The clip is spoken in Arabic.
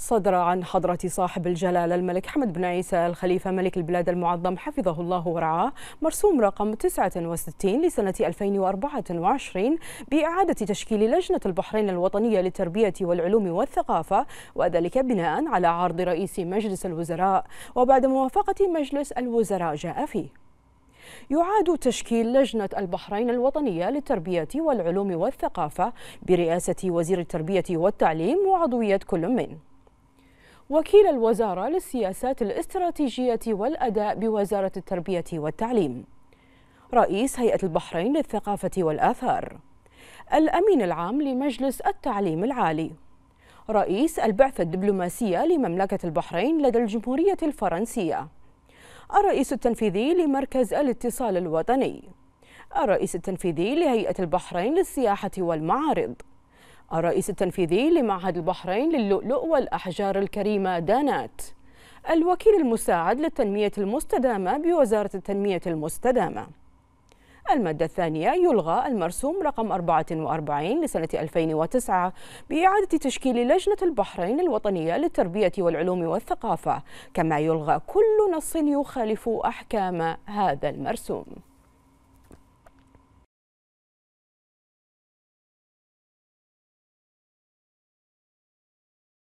صدر عن حضرة صاحب الجلالة الملك حمد بن عيسى الخليفة ملك البلاد المعظم حفظه الله ورعاه مرسوم رقم 69 لسنة 2024 بإعادة تشكيل لجنة البحرين الوطنية للتربية والعلوم والثقافة وذلك بناء على عرض رئيس مجلس الوزراء وبعد موافقة مجلس الوزراء جاء فيه يعاد تشكيل لجنة البحرين الوطنية للتربية والعلوم والثقافة برئاسة وزير التربية والتعليم وعضوية كل من وكيل الوزارة للسياسات الاستراتيجية والأداء بوزارة التربية والتعليم رئيس هيئة البحرين للثقافة والآثار الأمين العام لمجلس التعليم العالي رئيس البعثة الدبلوماسية لمملكة البحرين لدى الجمهورية الفرنسية الرئيس التنفيذي لمركز الاتصال الوطني الرئيس التنفيذي لهيئة البحرين للسياحة والمعارض الرئيس التنفيذي لمعهد البحرين للؤلؤ والأحجار الكريمة دانات الوكيل المساعد للتنمية المستدامة بوزارة التنمية المستدامة المادة الثانية يلغى المرسوم رقم 44 لسنة 2009 بإعادة تشكيل لجنة البحرين الوطنية للتربية والعلوم والثقافة كما يلغى كل نص يخالف أحكام هذا المرسوم